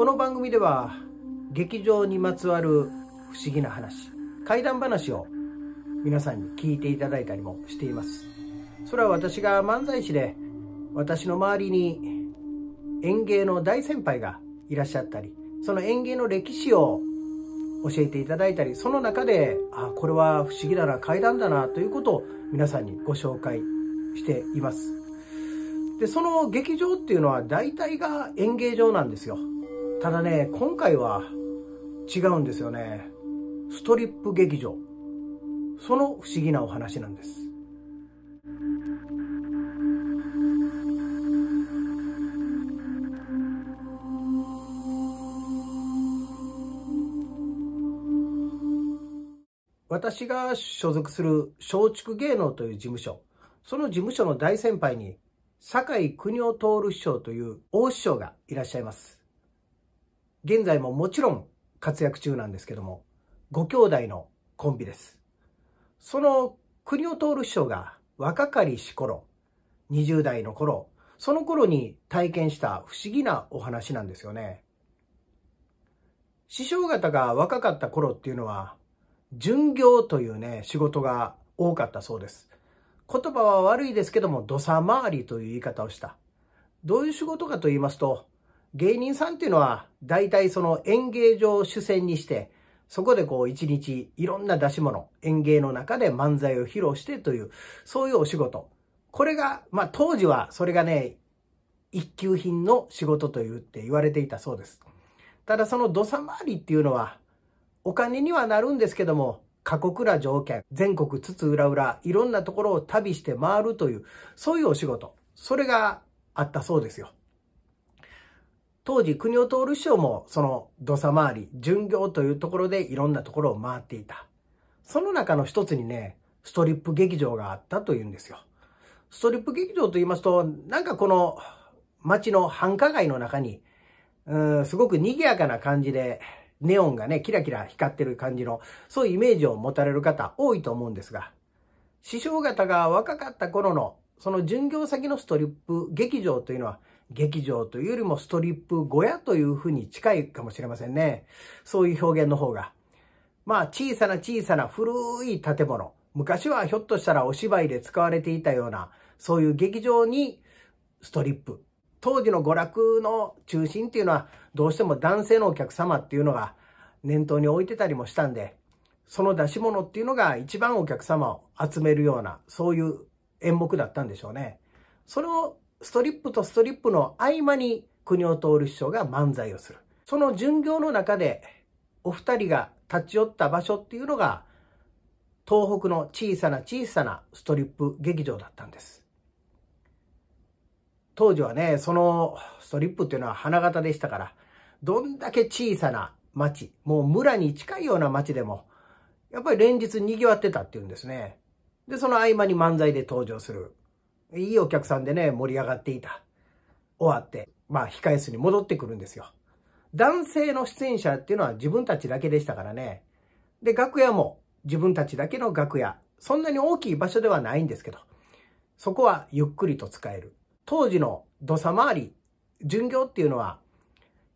この番組では劇場にまつわる不思議な話怪談話を皆さんに聞いていただいたりもしていますそれは私が漫才師で私の周りに演芸の大先輩がいらっしゃったりその演芸の歴史を教えていただいたりその中であこれは不思議だな怪談だなということを皆さんにご紹介していますでその劇場っていうのは大体が演芸場なんですよただね、今回は違うんですよね。ストリップ劇場。その不思議なお話なんです。私が所属する松竹芸能という事務所、その事務所の大先輩に、酒井邦夫徹師匠という大師匠がいらっしゃいます。現在ももちろん活躍中なんですけども、ご兄弟のコンビです。その国を通る師匠が若かりし頃、20代の頃、その頃に体験した不思議なお話なんですよね。師匠方が若かった頃っていうのは、巡業というね、仕事が多かったそうです。言葉は悪いですけども、土佐回りという言い方をした。どういう仕事かと言いますと、芸人さんっていうのは、大体その演芸場を主戦にして、そこでこう一日いろんな出し物、演芸の中で漫才を披露してという、そういうお仕事。これが、まあ当時はそれがね、一級品の仕事というって言われていたそうです。ただその土佐回りっていうのは、お金にはなるんですけども、過酷な条件、全国津々浦々、いろんなところを旅して回るという、そういうお仕事。それがあったそうですよ。当時国を通る師匠もその土佐回り、巡業というところでいろんなところを回っていた。その中の一つにね、ストリップ劇場があったというんですよ。ストリップ劇場と言いますと、なんかこの街の繁華街の中に、うん、すごく賑やかな感じで、ネオンがね、キラキラ光ってる感じの、そういうイメージを持たれる方多いと思うんですが、師匠方が若かった頃の、その巡業先のストリップ劇場というのは、劇場というよりもストリップ小屋というふうに近いかもしれませんね。そういう表現の方が。まあ、小さな小さな古い建物。昔はひょっとしたらお芝居で使われていたような、そういう劇場にストリップ。当時の娯楽の中心っていうのは、どうしても男性のお客様っていうのが念頭に置いてたりもしたんで、その出し物っていうのが一番お客様を集めるような、そういう演目だったんでしょうね。それをストリップとストリップの合間に国を通る師匠が漫才をする。その巡業の中で、お二人が立ち寄った場所っていうのが、東北の小さな小さなストリップ劇場だったんです。当時はね、そのストリップっていうのは花形でしたから、どんだけ小さな町、もう村に近いような町でも、やっぱり連日賑わってたっていうんですね。で、その合間に漫才で登場する。いいお客さんでね、盛り上がっていた。終わって、まあ、控室に戻ってくるんですよ。男性の出演者っていうのは自分たちだけでしたからね。で、楽屋も自分たちだけの楽屋。そんなに大きい場所ではないんですけど、そこはゆっくりと使える。当時の土佐回り、巡業っていうのは、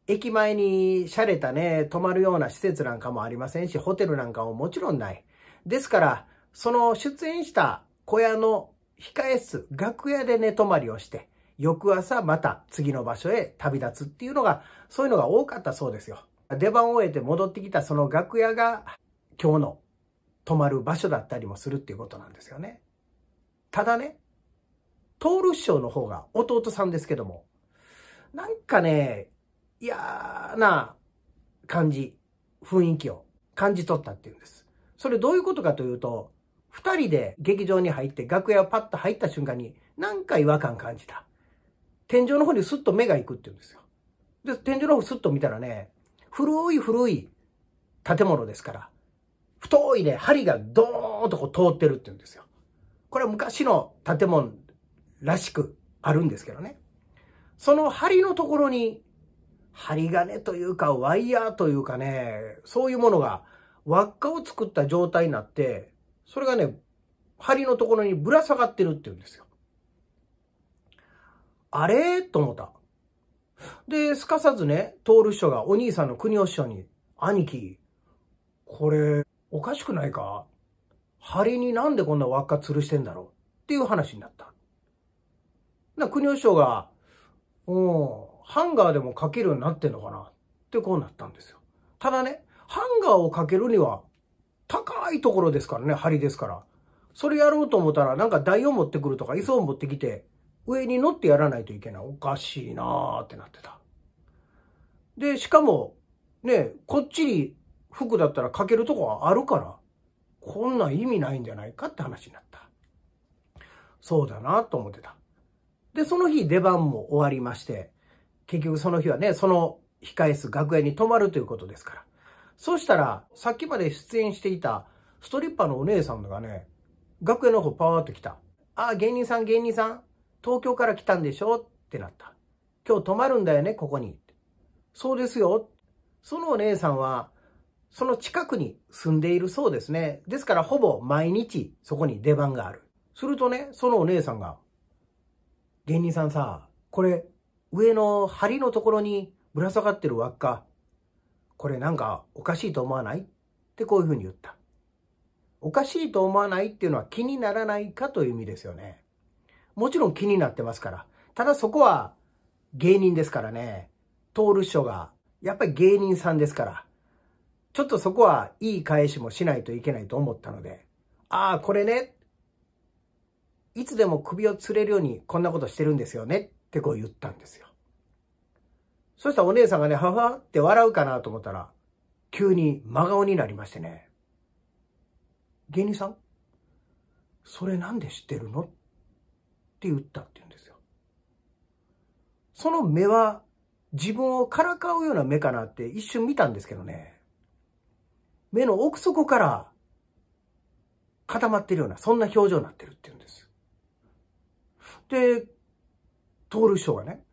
駅前に洒落たね、泊まるような施設なんかもありませんし、ホテルなんかももちろんない。ですから、その出演した小屋の控室、楽屋で寝泊まりをして、翌朝また次の場所へ旅立つっていうのが、そういうのが多かったそうですよ。出番を終えて戻ってきたその楽屋が今日の泊まる場所だったりもするっていうことなんですよね。ただね、トール師匠の方が弟さんですけども、なんかね、嫌な感じ、雰囲気を感じ取ったっていうんです。それどういうことかというと、二人で劇場に入って楽屋をパッと入った瞬間になんか違和感感じた。天井の方にスッと目が行くって言うんですよ。で、天井の方スッと見たらね、古い古い建物ですから、太いね、針がドーンとこう通ってるって言うんですよ。これは昔の建物らしくあるんですけどね。その針のところに、針金というかワイヤーというかね、そういうものが輪っかを作った状態になって、それがね、針のところにぶら下がってるって言うんですよ。あれと思った。で、すかさずね、通る師匠がお兄さんの国吉師匠に、兄貴、これ、おかしくないか針になんでこんな輪っか吊るしてんだろうっていう話になった。な、国吉師匠が、うん、ハンガーでもかけるようになってんのかなってこうなったんですよ。ただね、ハンガーをかけるには高いところですからね、針ですから。それやろうと思ったら、なんか台を持ってくるとか、磯を持ってきて、上に乗ってやらないといけない。おかしいなーってなってた。で、しかも、ね、こっちに服だったらかけるとこはあるから、こんな意味ないんじゃないかって話になった。そうだなと思ってた。で、その日出番も終わりまして、結局その日はね、その控え室楽屋に泊まるということですから。そしたら、さっきまで出演していたストリッパーのお姉さんがね、楽屋の方パワーっと来た。ああ、芸人さん芸人さん、東京から来たんでしょってなった。今日泊まるんだよね、ここに。そうですよ。そのお姉さんは、その近くに住んでいるそうですね。ですからほぼ毎日そこに出番がある。するとね、そのお姉さんが、芸人さんさ、これ、上の梁のところにぶら下がってる輪っか、これなんかおかしいと思わないってこういうふうに言った。おかしいと思わないっていうのは気にならないかという意味ですよね。もちろん気になってますから。ただそこは芸人ですからね。通る人が、やっぱり芸人さんですから。ちょっとそこはいい返しもしないといけないと思ったので。ああ、これね。いつでも首を吊れるようにこんなことしてるんですよねってこう言ったんですよ。そしたらお姉さんがね、ははって笑うかなと思ったら、急に真顔になりましてね。芸人さんそれなんで知ってるのって言ったって言うんですよ。その目は自分をからかうような目かなって一瞬見たんですけどね。目の奥底から固まってるような、そんな表情になってるって言うんです。で、徹師匠がね、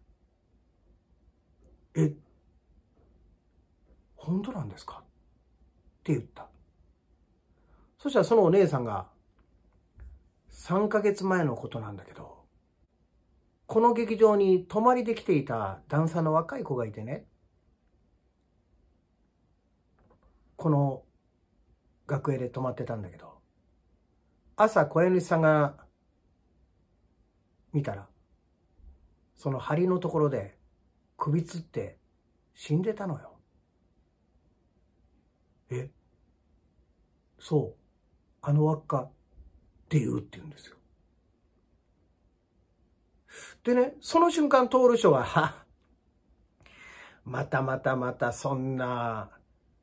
え本当なんですかって言った。そしたらそのお姉さんが、3ヶ月前のことなんだけど、この劇場に泊まりで来ていたダンサーの若い子がいてね、この学園で泊まってたんだけど、朝小柳主さんが見たら、その梁のところで首つって死んでたのよ。えそう、あの輪っかって言うって言うんですよ。でね、その瞬間、通るルが「は、またまたまたそんな、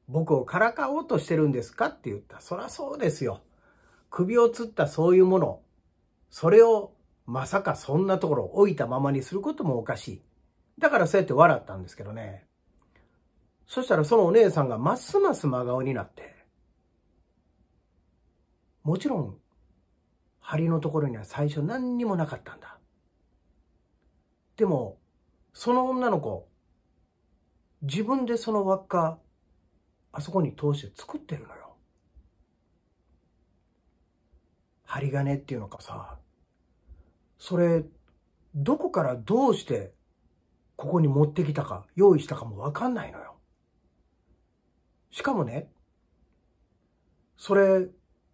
僕をからかおうとしてるんですかって言った。そらそうですよ。首をつったそういうもの、それをまさかそんなところ置いたままにすることもおかしい。だからそうやって笑ったんですけどね。そしたらそのお姉さんがますます真顔になって、もちろん、針のところには最初何にもなかったんだ。でも、その女の子、自分でその輪っか、あそこに通して作ってるのよ。針金っていうのかさ、それ、どこからどうしてここに持ってきたか、用意したかもわかんないのよ。しかもね、それ、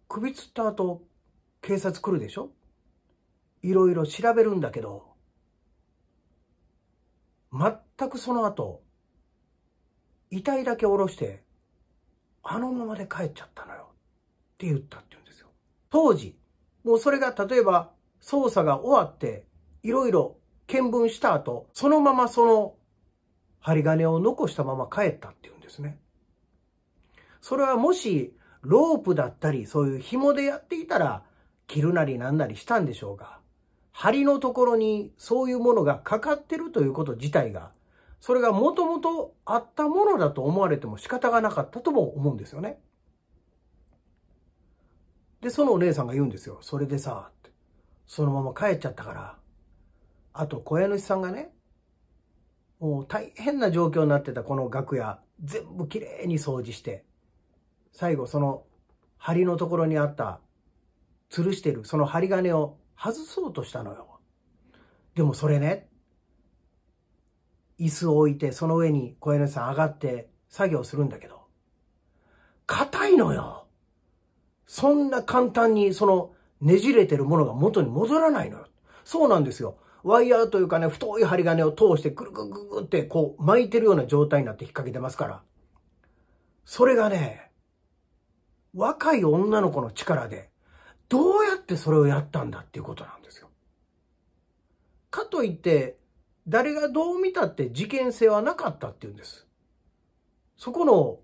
首吊った後、警察来るでしょいろいろ調べるんだけど、全くその後、遺体だけ下ろして、あのままで帰っちゃったのよ。って言ったって言うんですよ。当時、もうそれが例えば捜査が終わって、いろいろ見分した後、そのままその針金を残したまま帰ったっていうんですね。それはもし、ロープだったり、そういう紐でやっていたら、切るなりなんなりしたんでしょうが、針のところにそういうものがかかってるということ自体が、それがもともとあったものだと思われても仕方がなかったとも思うんですよね。で、そのお姉さんが言うんですよ。それでさ、そのまま帰っちゃったから、あと小家主さんがね、もう大変な状況になってたこの楽屋、全部きれいに掃除して、最後その梁のところにあった吊るしてるその針金を外そうとしたのよ。でもそれね、椅子を置いてその上に小柳さん上がって作業するんだけど、硬いのよ。そんな簡単にそのねじれてるものが元に戻らないのよ。そうなんですよ。ワイヤーというかね、太い針金を通してくるくるくるってこう巻いてるような状態になって引っ掛けてますから。それがね、若い女の子の力で、どうやってそれをやったんだっていうことなんですよ。かといって、誰がどう見たって事件性はなかったっていうんです。そこの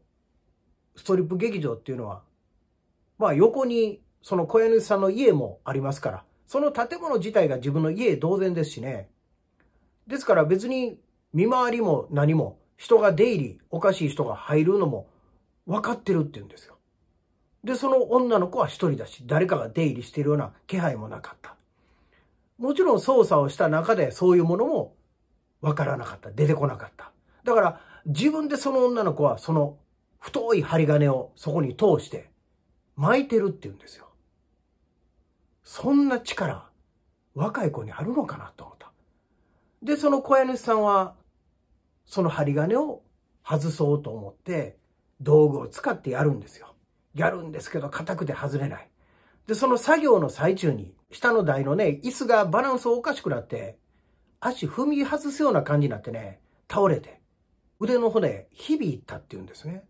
ストリップ劇場っていうのは、まあ横にその小屋主さんの家もありますから、その建物自体が自分の家同然ですしね。ですから別に見回りも何も人が出入り、おかしい人が入るのも分かってるって言うんですよ。で、その女の子は一人だし、誰かが出入りしてるような気配もなかった。もちろん捜査をした中でそういうものも分からなかった。出てこなかった。だから自分でその女の子はその太い針金をそこに通して巻いてるって言うんですよ。そんな力、若い子にあるのかなと思った。で、その小屋主さんは、その針金を外そうと思って、道具を使ってやるんですよ。やるんですけど、硬くて外れない。で、その作業の最中に、下の台のね、椅子がバランスおかしくなって、足踏み外すような感じになってね、倒れて、腕の骨、ひびいたって言うんですね。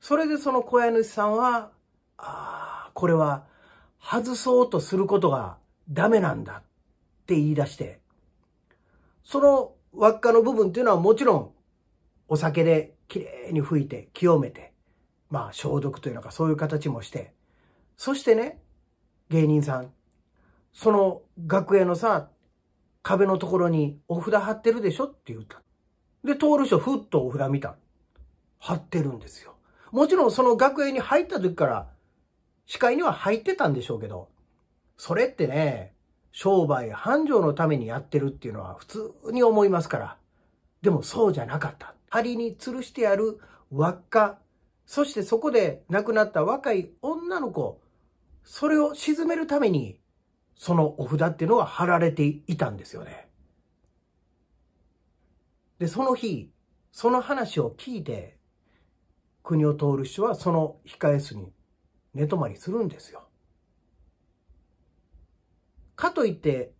それでその小屋主さんは、ああ、これは外そうとすることがダメなんだって言い出して、その輪っかの部分っていうのはもちろんお酒できれいに拭いて清めて、まあ消毒というのかそういう形もして、そしてね、芸人さん、その楽屋のさ、壁のところにお札貼ってるでしょって言った。で、通る人ふっとお札見た。貼ってるんですよ。もちろんその楽屋に入った時から視界には入ってたんでしょうけど、それってね、商売繁盛のためにやってるっていうのは普通に思いますから。でもそうじゃなかった。針に吊るしてある輪っか、そしてそこで亡くなった若い女の子、それを沈めるために、そのお札っていうのが貼られていたんですよね。で、その日、その話を聞いて、国を通る人はその控え室に寝泊まりするんですよ。かといって、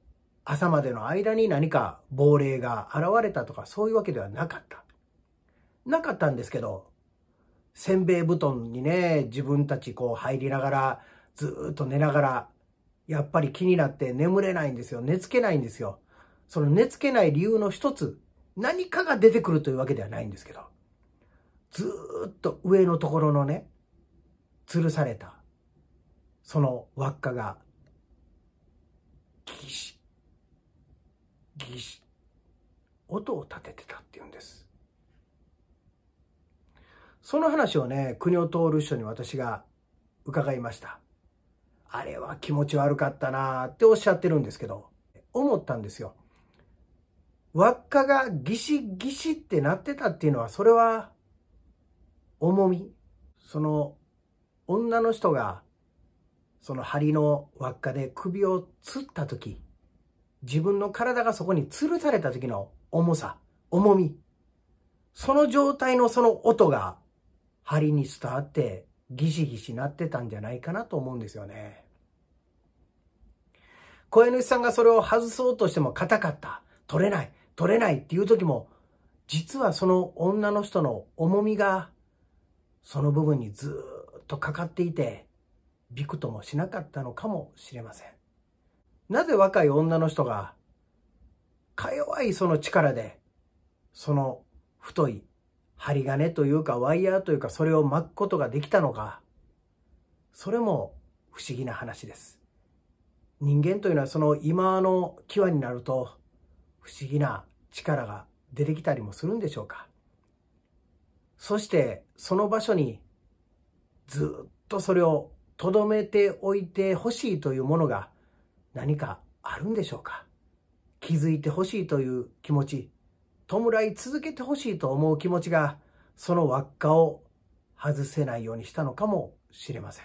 朝までの間に何か亡霊が現れたとかそういうわけではなかった。なかったんですけど、せんべい布団にね、自分たちこう入りながら、ずっと寝ながら、やっぱり気になって眠れないんですよ。寝つけないんですよ。その寝つけない理由の一つ、何かが出てくるというわけではないんですけど、ずっと上のところのね、吊るされた、その輪っかが、ギシッ、ギシッ、音を立ててたっていうんです。その話をね、国を通る人に私が伺いました。あれは気持ち悪かったなーっておっしゃってるんですけど、思ったんですよ。輪っかがギシギシってなってたっていうのは、それは、重み、その女の人がその針の輪っかで首を吊った時自分の体がそこに吊るされた時の重さ重みその状態のその音が針に伝わってギシギシなってたんじゃないかなと思うんですよね。声主さんがそれを外そうとしても硬かった、取れない、取れないっていう時も、実はその女の人の重みが、その部分にずとかかっていて、びくともしなかったのかもしれません。なぜ若い女の人が、か弱いその力で、その太い針金というかワイヤーというかそれを巻くことができたのか、それも不思議な話です。人間というのはその今の際になると不思議な力が出てきたりもするんでしょうか。そしてその場所にずっとそれをとどめておいてほしいというものが何かあるんでしょうか気づいてほしいという気持ち、弔い続けてほしいと思う気持ちが、その輪っかを外せないようにしたのかもしれません。